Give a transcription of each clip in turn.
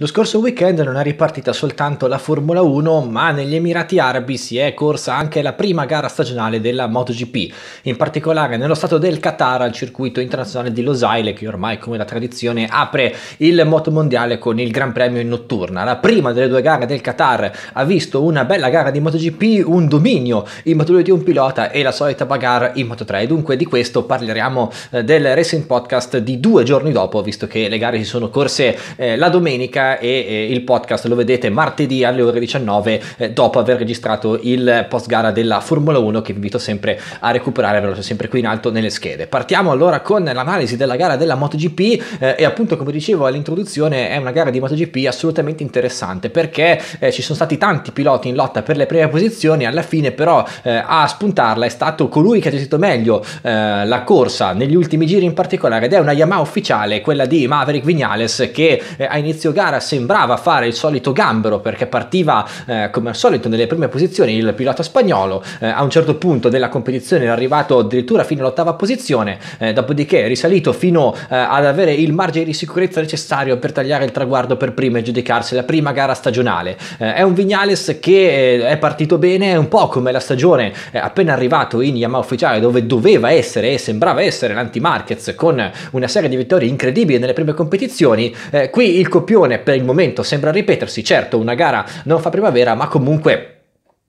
Lo scorso weekend non è ripartita soltanto la Formula 1, ma negli Emirati Arabi si è corsa anche la prima gara stagionale della MotoGP, in particolare nello stato del Qatar al circuito internazionale di Losaile che ormai come la tradizione apre il moto mondiale con il Gran Premio in notturna. La prima delle due gare del Qatar ha visto una bella gara di MotoGP, un dominio in Moto2 di un pilota e la solita bagarre in Moto3. Dunque di questo parleremo eh, del Racing Podcast di due giorni dopo, visto che le gare si sono corse eh, la domenica e, e il podcast lo vedete martedì alle ore 19 eh, dopo aver registrato il post gara della Formula 1 che vi invito sempre a recuperare, ve lo so sempre qui in alto nelle schede. Partiamo allora con l'analisi della gara della MotoGP eh, e appunto come dicevo all'introduzione è una gara di MotoGP assolutamente interessante perché eh, ci sono stati tanti piloti in lotta per le prime posizioni, alla fine però eh, a spuntarla è stato colui che ha gestito meglio eh, la corsa negli ultimi giri in particolare ed è una Yamaha ufficiale, quella di Maverick Vignales che eh, a inizio gara sembrava fare il solito gambero perché partiva eh, come al solito nelle prime posizioni il pilota spagnolo, eh, a un certo punto della competizione è arrivato addirittura fino all'ottava posizione, eh, dopodiché è risalito fino eh, ad avere il margine di sicurezza necessario per tagliare il traguardo per prima e giudicarsi la prima gara stagionale. Eh, è un Vignales che eh, è partito bene, un po' come la stagione appena arrivato in Yamaha ufficiale dove doveva essere e sembrava essere l'anti-Marquez con una serie di vittorie incredibili nelle prime competizioni, qui il copione per il momento sembra ripetersi, certo una gara non fa primavera, ma comunque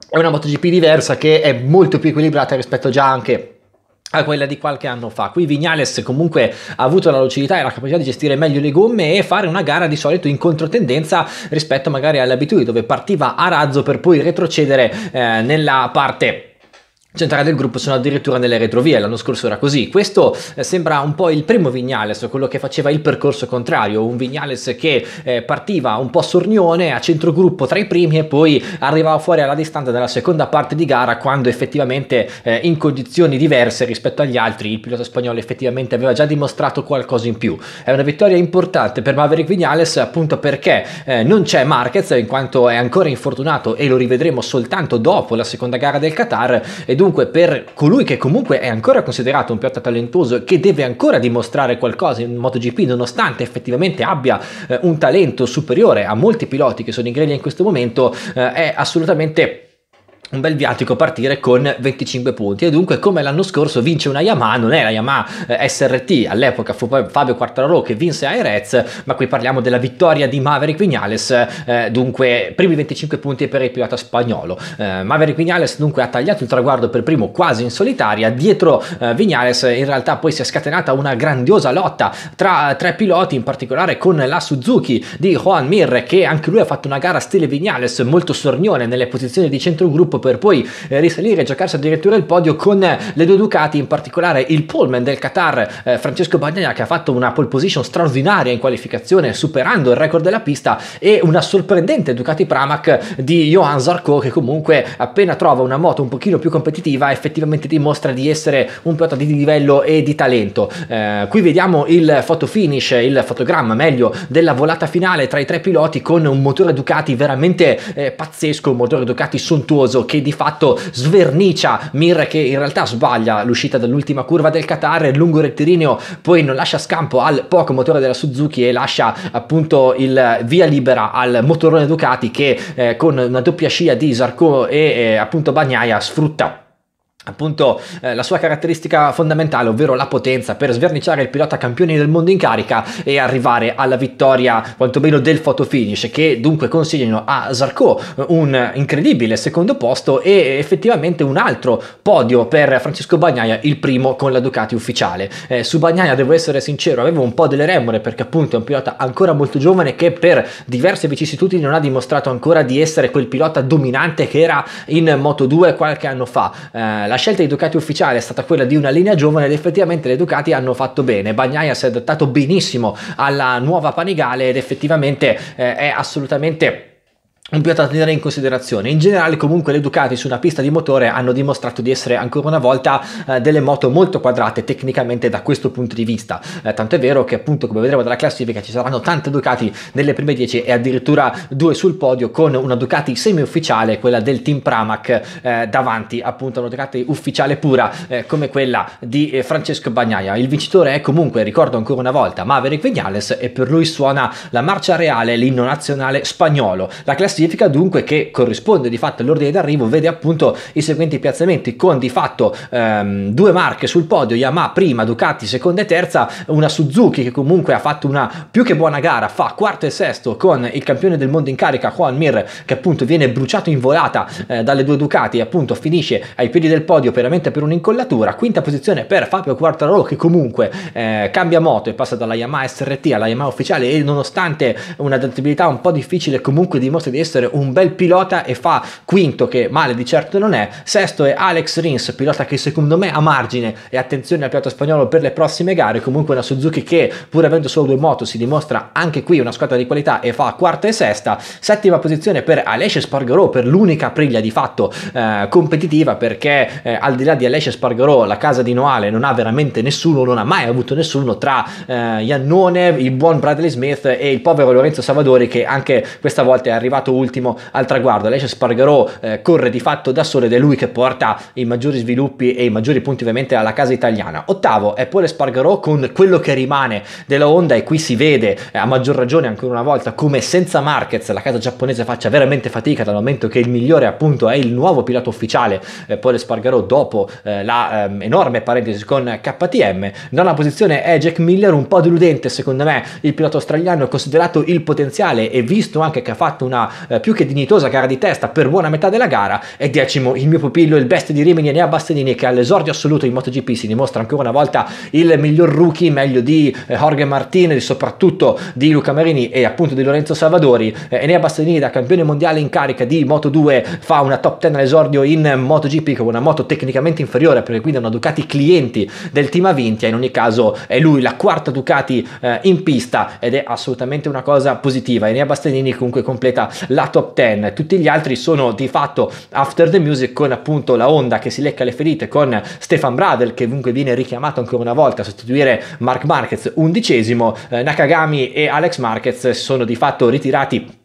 è una MotoGP diversa che è molto più equilibrata rispetto già anche a quella di qualche anno fa. Qui Vignales comunque ha avuto la lucidità e la capacità di gestire meglio le gomme e fare una gara di solito in controtendenza rispetto magari alle abitudini dove partiva a razzo per poi retrocedere eh, nella parte centrale del gruppo sono addirittura nelle retrovie, l'anno scorso era così. Questo eh, sembra un po' il primo Vignales, quello che faceva il percorso contrario, un Vignales che eh, partiva un po' sornione a centrogruppo tra i primi e poi arrivava fuori alla distanza dalla seconda parte di gara quando effettivamente eh, in condizioni diverse rispetto agli altri il pilota spagnolo effettivamente aveva già dimostrato qualcosa in più. È una vittoria importante per Maverick Vignales appunto perché eh, non c'è Marquez in quanto è ancora infortunato e lo rivedremo soltanto dopo la seconda gara del Qatar e dunque per colui che comunque è ancora considerato un pilota talentuoso e che deve ancora dimostrare qualcosa in MotoGP nonostante effettivamente abbia eh, un talento superiore a molti piloti che sono in griglia in questo momento, eh, è assolutamente un bel viatico partire con 25 punti e dunque come l'anno scorso vince una Yamaha non è la Yamaha eh, SRT all'epoca fu poi Fabio Quartararo che vinse ai Reds ma qui parliamo della vittoria di Maverick Vignales eh, dunque primi 25 punti per il pilota spagnolo eh, Maverick Vignales dunque ha tagliato il traguardo per primo quasi in solitaria dietro eh, Vignales in realtà poi si è scatenata una grandiosa lotta tra tre piloti in particolare con la Suzuki di Juan Mir che anche lui ha fatto una gara stile Vignales molto sornione nelle posizioni di centro gruppo per poi eh, risalire e giocarsi addirittura il podio con eh, le due Ducati, in particolare il pullman del Qatar, eh, Francesco Bagnaia che ha fatto una pole position straordinaria in qualificazione superando il record della pista e una sorprendente Ducati Pramac di Johan Zarco che comunque appena trova una moto un pochino più competitiva effettivamente dimostra di essere un pilota di livello e di talento. Eh, qui vediamo il photo finish, il fotogramma meglio della volata finale tra i tre piloti con un motore Ducati veramente eh, pazzesco, un motore Ducati sontuoso che di fatto svernicia Mir che in realtà sbaglia l'uscita dall'ultima curva del Qatar, lungo rettilineo poi non lascia scampo al poco motore della Suzuki e lascia appunto il via libera al motorone Ducati che eh, con una doppia scia di Zarco e eh, appunto Bagnaia sfrutta appunto eh, la sua caratteristica fondamentale ovvero la potenza per sverniciare il pilota campione del mondo in carica e arrivare alla vittoria quantomeno del fotofinish che dunque consigliano a Zarco eh, un incredibile secondo posto e effettivamente un altro podio per Francesco Bagnaia il primo con la Ducati ufficiale eh, su Bagnaia devo essere sincero avevo un po' delle remore perché appunto è un pilota ancora molto giovane che per diverse vicissitudini non ha dimostrato ancora di essere quel pilota dominante che era in Moto2 qualche anno fa eh, la scelta di Ducati ufficiale è stata quella di una linea giovane ed effettivamente le Ducati hanno fatto bene. Bagnaia si è adattato benissimo alla nuova Panigale ed effettivamente eh, è assolutamente un piatto da tenere in considerazione. In generale, comunque, le Ducati su una pista di motore hanno dimostrato di essere ancora una volta eh, delle moto molto quadrate tecnicamente da questo punto di vista. Eh, tanto è vero che, appunto, come vedremo dalla classifica, ci saranno tante Ducati nelle prime 10 e addirittura due sul podio con una Ducati semi-ufficiale, quella del team Pramac, eh, davanti appunto a una Ducati ufficiale pura eh, come quella di eh, Francesco Bagnaia. Il vincitore è comunque, ricordo ancora una volta, Maverick Vignales e per lui suona la marcia reale, l'inno nazionale spagnolo. La classifica classifica dunque che corrisponde di fatto all'ordine d'arrivo vede appunto i seguenti piazzamenti con di fatto ehm, due marche sul podio Yamaha prima Ducati seconda e terza una Suzuki che comunque ha fatto una più che buona gara fa quarto e sesto con il campione del mondo in carica Juan Mir che appunto viene bruciato in volata eh, dalle due Ducati e appunto finisce ai piedi del podio veramente per un'incollatura quinta posizione per Fabio Quartararo che comunque eh, cambia moto e passa dalla Yamaha SRT alla Yamaha ufficiale e nonostante un'adattabilità un po' difficile comunque dimostra di essere essere un bel pilota e fa quinto che male di certo non è, sesto è Alex Rins, pilota che secondo me ha margine e attenzione al pilota spagnolo per le prossime gare, comunque una Suzuki che pur avendo solo due moto si dimostra anche qui una squadra di qualità e fa quarta e sesta, settima posizione per Alessia Spargarò per l'unica priglia di fatto eh, competitiva perché eh, al di là di Alessia Spargarò la casa di Noale non ha veramente nessuno, non ha mai avuto nessuno tra eh, Iannone, il buon Bradley Smith e il povero Lorenzo Savadori che anche questa volta è arrivato ultimo al traguardo. Alessia Spargarò eh, corre di fatto da solo ed è lui che porta i maggiori sviluppi e i maggiori punti ovviamente alla casa italiana. Ottavo è poi Spargarò con quello che rimane della Honda e qui si vede eh, a maggior ragione ancora una volta come senza Marquez la casa giapponese faccia veramente fatica dal momento che il migliore appunto è il nuovo pilota ufficiale eh, poi Spargarò dopo eh, la ehm, enorme parentesi con KTM. Nona posizione è Jack Miller, un po' deludente secondo me il pilota australiano considerato il potenziale e visto anche che ha fatto una eh, più che dignitosa gara di testa per buona metà della gara e decimo il mio pupillo, il best di Rimini, Enea Bastianini che all'esordio assoluto in MotoGP si dimostra ancora una volta il miglior rookie, meglio di eh, Jorge Martinez, soprattutto di Luca Marini e appunto di Lorenzo Salvadori. Eh, Enea Bastianini da campione mondiale in carica di Moto2 fa una top 10 all'esordio in MotoGP con una moto tecnicamente inferiore perché quindi è Ducati clienti del team Avintia, in ogni caso è lui la quarta Ducati eh, in pista ed è assolutamente una cosa positiva. Enea Bastianini comunque completa la top 10, tutti gli altri sono di fatto after the music con appunto la Honda che si lecca le ferite con Stefan Bradel che comunque viene richiamato ancora una volta a sostituire Mark Marquez undicesimo, eh, Nakagami e Alex Marquez sono di fatto ritirati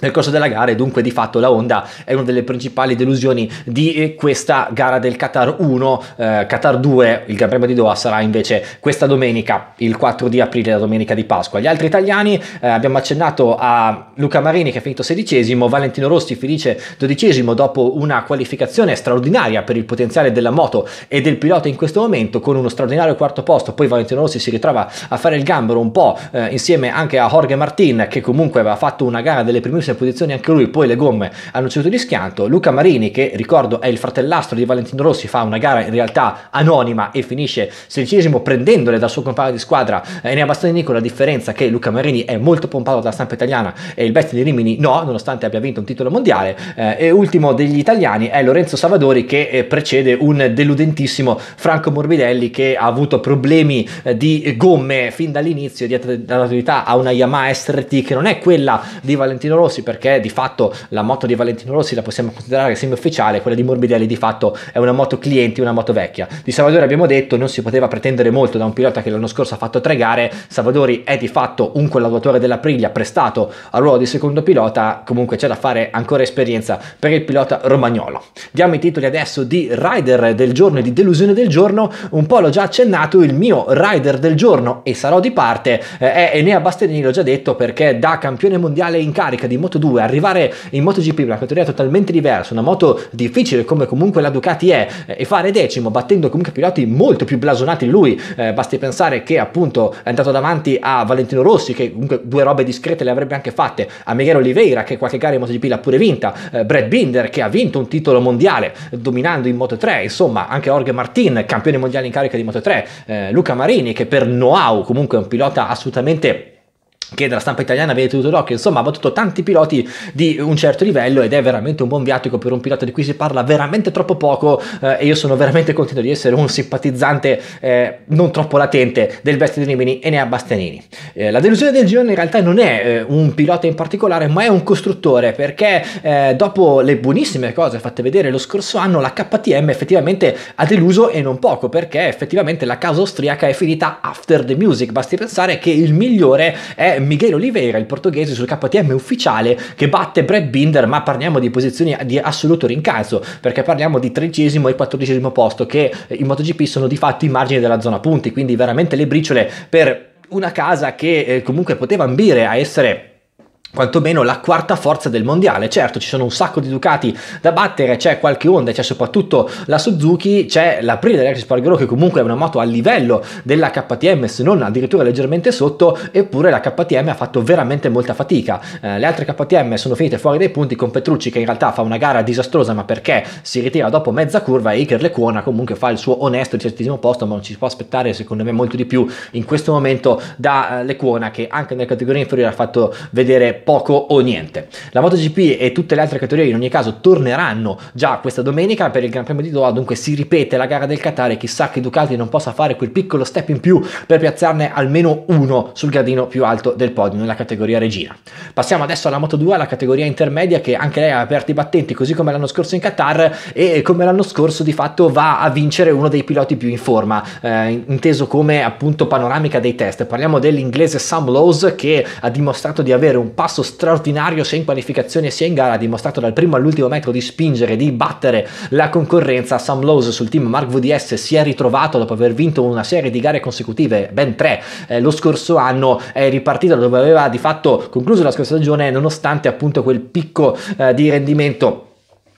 nel corso della gara e dunque di fatto la Honda è una delle principali delusioni di eh, questa gara del Qatar 1 eh, Qatar 2 il Gran Premio di Doha sarà invece questa domenica il 4 di aprile la domenica di Pasqua gli altri italiani eh, abbiamo accennato a Luca Marini che è finito sedicesimo Valentino Rossi felice dodicesimo dopo una qualificazione straordinaria per il potenziale della moto e del pilota in questo momento con uno straordinario quarto posto poi Valentino Rossi si ritrova a fare il gambero un po' eh, insieme anche a Jorge Martin che comunque aveva fatto una gara delle prime si è posizioni anche lui, poi le gomme hanno ceduto di schianto. Luca Marini, che ricordo è il fratellastro di Valentino Rossi, fa una gara in realtà anonima e finisce sedicesimo prendendole dal suo compagno di squadra Enea eh, Bastianini con la differenza che Luca Marini è molto pompato dalla stampa italiana e il Bestia di Rimini no, nonostante abbia vinto un titolo mondiale. Eh, e ultimo degli italiani è Lorenzo Savadori che eh, precede un deludentissimo Franco Morbidelli che ha avuto problemi di gomme fin dall'inizio, dietro dall'autorità a una Yamaha SRT che non è quella di Valentino Rossi Rossi perché di fatto la moto di Valentino Rossi la possiamo considerare semi-ufficiale, quella di Morbidelli di fatto è una moto clienti, una moto vecchia. Di Salvadori abbiamo detto non si poteva pretendere molto da un pilota che l'anno scorso ha fatto tre gare, Salvadori è di fatto un collaboratore dell'Aprilia prestato al ruolo di secondo pilota, comunque c'è da fare ancora esperienza per il pilota romagnolo. Diamo i titoli adesso di rider del giorno e di delusione del giorno, un po' l'ho già accennato, il mio rider del giorno e sarò di parte eh, è Enea Bastianini, l'ho già detto perché da campione mondiale in carica di Moto 2, arrivare in MotoGP, una categoria totalmente diversa, una moto difficile come comunque la Ducati è, eh, e fare decimo, battendo comunque piloti molto più blasonati di lui. Eh, basti pensare che appunto è andato davanti a Valentino Rossi, che comunque due robe discrete le avrebbe anche fatte, a Miguel Oliveira, che qualche gara in MotoGP l'ha pure vinta, eh, Brad Binder, che ha vinto un titolo mondiale dominando in Moto3, insomma, anche Jorge Martin, campione mondiale in carica di Moto3, eh, Luca Marini, che per know-how comunque è un pilota assolutamente che dalla stampa italiana avete tenuto d'occhio, insomma ha battuto tanti piloti di un certo livello ed è veramente un buon viatico per un pilota di cui si parla veramente troppo poco eh, e io sono veramente contento di essere un simpatizzante eh, non troppo latente del Vesti di Rimini e ne ha Bastianini. Eh, la delusione del girone in realtà non è eh, un pilota in particolare ma è un costruttore perché eh, dopo le buonissime cose fatte vedere lo scorso anno la KTM effettivamente ha deluso e non poco perché effettivamente la causa austriaca è finita after the music, basti pensare che il migliore è Miguel Oliveira, il portoghese sul KTM ufficiale che batte Brad Binder, ma parliamo di posizioni di assoluto rincalzo, perché parliamo di tredicesimo e quattordicesimo posto che in MotoGP sono di fatto i margini della zona punti, quindi veramente le briciole per una casa che eh, comunque poteva ambire a essere quantomeno la quarta forza del mondiale. Certo, ci sono un sacco di Ducati da battere, c'è qualche Honda, c'è soprattutto la Suzuki, c'è la Prida dell'Ex Spargaro che comunque è una moto a livello della KTM, se non addirittura leggermente sotto, eppure la KTM ha fatto veramente molta fatica. Eh, le altre KTM sono finite fuori dai punti con Petrucci che in realtà fa una gara disastrosa, ma perché si ritira dopo mezza curva e Iker Lecuona comunque fa il suo onesto diciassettesimo posto, ma non ci si può aspettare secondo me molto di più in questo momento da eh, Lecuona che anche nelle categorie inferiori ha fatto vedere poco o niente. La MotoGP e tutte le altre categorie in ogni caso torneranno già questa domenica per il Gran Premio di Doha, dunque si ripete la gara del Qatar e chissà che Ducati non possa fare quel piccolo step in più per piazzarne almeno uno sul gradino più alto del podio nella categoria regina. Passiamo adesso alla Moto2, la categoria intermedia che anche lei ha aperto i battenti così come l'anno scorso in Qatar e come l'anno scorso di fatto va a vincere uno dei piloti più in forma, eh, inteso come appunto panoramica dei test. Parliamo dell'inglese Sam Lowe's che ha dimostrato di avere un passo passo straordinario sia in qualificazione sia in gara, ha dimostrato dal primo all'ultimo metro di spingere, di battere la concorrenza. Sam Lowe sul team Mark VDS si è ritrovato dopo aver vinto una serie di gare consecutive, ben tre, eh, lo scorso anno è ripartito dove aveva di fatto concluso la scorsa stagione nonostante appunto quel picco eh, di rendimento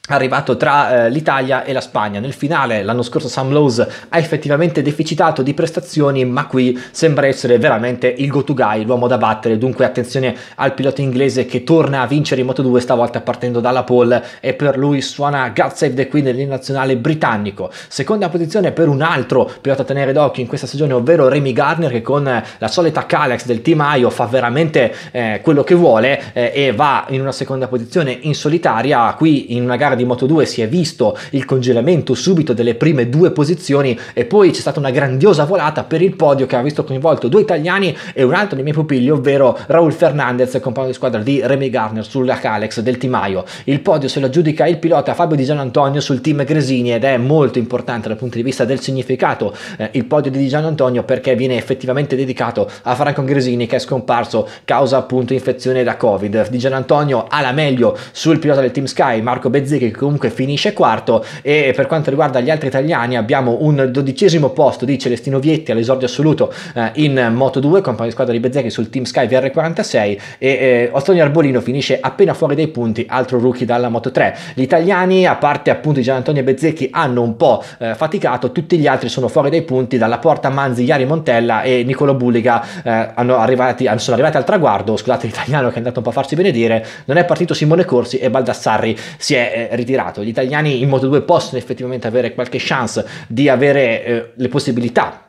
arrivato tra eh, l'Italia e la Spagna. Nel finale l'anno scorso Sam Lowe ha effettivamente deficitato di prestazioni, ma qui sembra essere veramente il go-to guy, l'uomo da battere. Dunque attenzione al pilota inglese che torna a vincere in Moto2, stavolta partendo dalla pole e per lui suona God Save the Queen del nazionale britannico. Seconda posizione per un altro pilota a tenere d'occhio in questa stagione, ovvero Remy Garner che con eh, la solita Calex del team Aio fa veramente eh, quello che vuole eh, e va in una seconda posizione in solitaria qui in una gara di Moto2 si è visto il congelamento subito delle prime due posizioni e poi c'è stata una grandiosa volata per il podio che ha visto coinvolto due italiani e un altro dei miei pupilli, ovvero Raul Fernandez, compagno di squadra di Remy Garner sulla Calex del Timaio. Il podio se lo giudica il pilota Fabio Di Gianantonio sul team Gresini ed è molto importante dal punto di vista del significato eh, il podio di Di Gianantonio perché viene effettivamente dedicato a Franco Gresini che è scomparso causa appunto infezione da Covid. Di Gianantonio ha la meglio sul pilota del team Sky Marco Bezzecchi che comunque finisce quarto e per quanto riguarda gli altri italiani abbiamo un dodicesimo posto di Celestino Vietti all'esordio assoluto eh, in Moto 2, compagno di squadra di Bezzecchi sul Team Sky VR46 e eh, Antonio Arbolino finisce appena fuori dai punti, altro rookie dalla Moto 3. Gli italiani, a parte appunto Gian Antonio Bezzecchi, hanno un po' eh, faticato, tutti gli altri sono fuori dai punti, dalla Porta Manzi, Iari Montella e Nicolo Bulliga eh, arrivati, sono arrivati al traguardo, scusate l'italiano che è andato un po' a farsi benedire, non è partito Simone Corsi e Baldassarri si è eh, ritirato. Gli italiani in Moto 2 possono effettivamente avere qualche chance di avere eh, le possibilità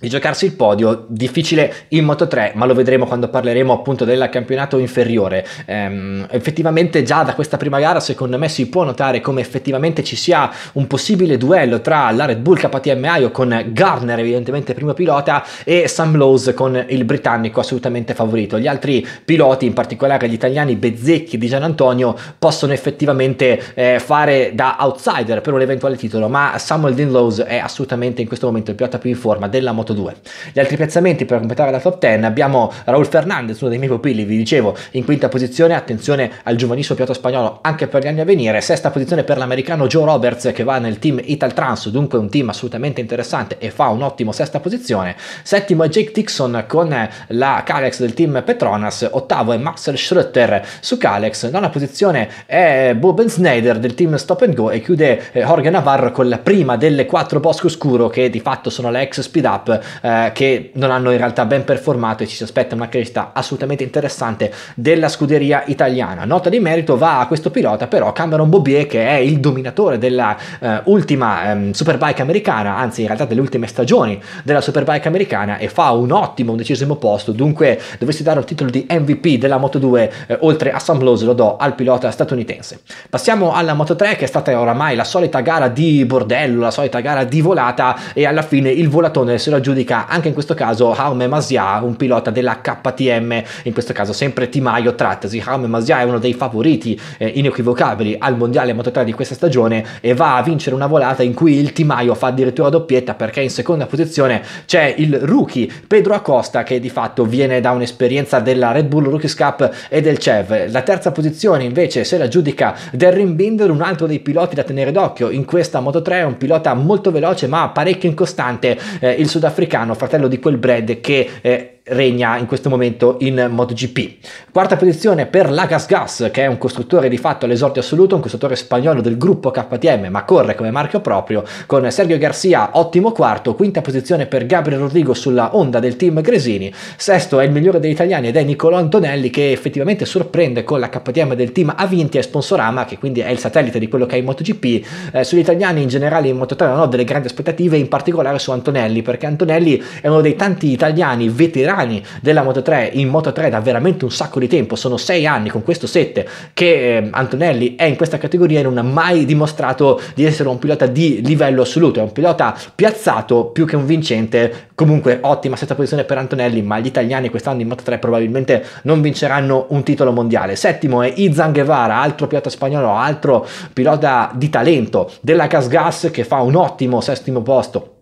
di giocarsi il podio, difficile in Moto 3, ma lo vedremo quando parleremo appunto del campionato inferiore. Ehm, effettivamente già da questa prima gara secondo me si può notare come effettivamente ci sia un possibile duello tra la Red Bull KTM Aio con Garner evidentemente primo pilota e Sam Lowe's con il britannico assolutamente favorito. Gli altri piloti, in particolare gli italiani Bezzecchi di Gian Antonio, possono effettivamente eh, fare da outsider per un eventuale titolo, ma Samuel Dean Lowe's è assolutamente in questo momento il pilota più in forma della Moto 1.2. Gli altri piazzamenti per completare la top 10 abbiamo Raul Fernandez, uno dei miei pupilli, vi dicevo, in quinta posizione, attenzione al giovanissimo piatto spagnolo anche per gli anni a venire, sesta posizione per l'americano Joe Roberts che va nel team Ital Trans, dunque un team assolutamente interessante e fa un ottimo sesta posizione, settimo è Jake Dixon con la Calex del team Petronas, ottavo è Marcel Schröter su Calex, nona posizione è Boben Snyder del team Stop and Go e chiude eh, Jorge Navarro con la prima delle quattro Bosco Scuro che di fatto sono le ex speed up eh, che non hanno in realtà ben performato e ci si aspetta una crescita assolutamente interessante della scuderia italiana. Nota di merito va a questo pilota però Cameron Bobier che è il dominatore della eh, ultima ehm, Superbike americana, anzi in realtà delle ultime stagioni della Superbike americana e fa un ottimo undicesimo posto, dunque dovessi dare un titolo di MVP della Moto2 eh, oltre a Sam Blows lo do al pilota statunitense. Passiamo alla Moto3 che è stata oramai la solita gara di bordello, la solita gara di volata e alla fine il volatone si lo aggiunge giudica anche in questo caso Jaume Masia, un pilota della KTM, in questo caso sempre Timaio trattasi. Jaume Masia è uno dei favoriti eh, inequivocabili al mondiale Moto3 di questa stagione e va a vincere una volata in cui il Timaio fa addirittura doppietta perché in seconda posizione c'è il rookie Pedro Acosta che di fatto viene da un'esperienza della Red Bull Rookies Cup e del CEV. La terza posizione invece se la giudica Darren Binder, un altro dei piloti da tenere d'occhio in questa Moto3, un pilota molto veloce ma parecchio incostante, eh, il sudafricano africano, fratello di quel Brad che eh, regna in questo momento in MotoGP. Quarta posizione per Lagas Gas che è un costruttore di fatto all'esordio assoluto, un costruttore spagnolo del gruppo KTM, ma corre come marchio proprio, con Sergio Garcia ottimo quarto, quinta posizione per Gabriel Rodrigo sulla Honda del team Gresini, sesto è il migliore degli italiani ed è Nicolò Antonelli che effettivamente sorprende con la KTM del team Avinti e Sponsorama, che quindi è il satellite di quello che è in MotoGP. Eh, sugli italiani in generale in Moto3 non ho delle grandi aspettative, in particolare su Antonelli, perché Antonelli è uno dei tanti italiani veterani anni della Moto 3 in Moto 3 da veramente un sacco di tempo, sono sei anni con questo 7 che ehm, Antonelli è in questa categoria e non ha mai dimostrato di essere un pilota di livello assoluto, è un pilota piazzato più che un vincente, comunque ottima sesta posizione per Antonelli, ma gli italiani quest'anno in Moto 3 probabilmente non vinceranno un titolo mondiale. Settimo è Izan Guevara, altro pilota spagnolo, altro pilota di talento della Gas Gas che fa un ottimo settimo posto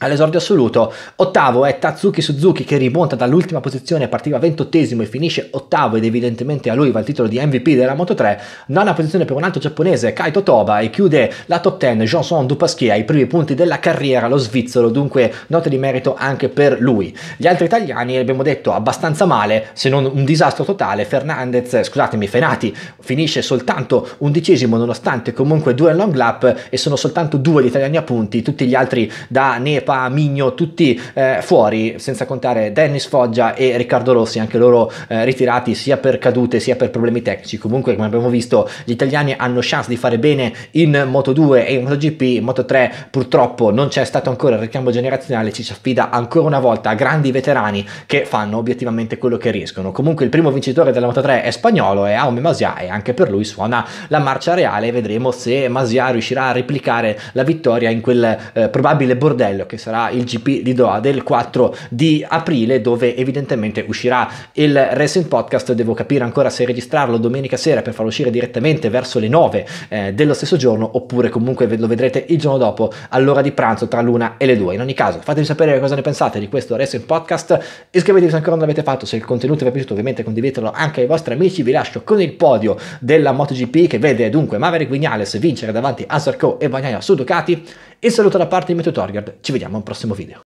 All'esordio assoluto, ottavo è Tatsuki Suzuki che rimonta dall'ultima posizione, partiva ventottesimo e finisce ottavo ed evidentemente a lui va il titolo di MVP della Moto3, nona posizione per un altro giapponese Kaito Toba e chiude la top 10 Jean-Son Dupasquier ai primi punti della carriera, lo svizzero, dunque note di merito anche per lui. Gli altri italiani abbiamo detto abbastanza male, se non un disastro totale, Fernandez, scusatemi, Fenati finisce soltanto undicesimo nonostante comunque due long lap e sono soltanto due gli italiani a punti, tutti gli altri da Nepal Pepa, Migno, tutti eh, fuori, senza contare Dennis Foggia e Riccardo Rossi, anche loro eh, ritirati sia per cadute sia per problemi tecnici. Comunque, come abbiamo visto, gli italiani hanno chance di fare bene in Moto 2 e in MotoGP, in Moto 3 purtroppo non c'è stato ancora il ricambio generazionale, ci si affida ancora una volta a grandi veterani che fanno obiettivamente quello che riescono. Comunque il primo vincitore della Moto 3 è spagnolo, è Aume Masia e anche per lui suona la marcia reale vedremo se Masia riuscirà a replicare la vittoria in quel eh, probabile bordello che che sarà il GP di Doha del 4 di aprile dove evidentemente uscirà il Racing Podcast, devo capire ancora se registrarlo domenica sera per farlo uscire direttamente verso le 9 eh, dello stesso giorno oppure comunque lo vedrete il giorno dopo all'ora di pranzo tra l'una e le due. In ogni caso fatemi sapere cosa ne pensate di questo Racing Podcast, iscrivetevi se ancora non l'avete fatto, se il contenuto vi è piaciuto ovviamente condividetelo anche ai vostri amici, vi lascio con il podio della MotoGP che vede dunque Maverick Vignales vincere davanti a Sarko e Bagnaia su Ducati e saluto da parte di Matthew Torgard, ci vediamo al prossimo video.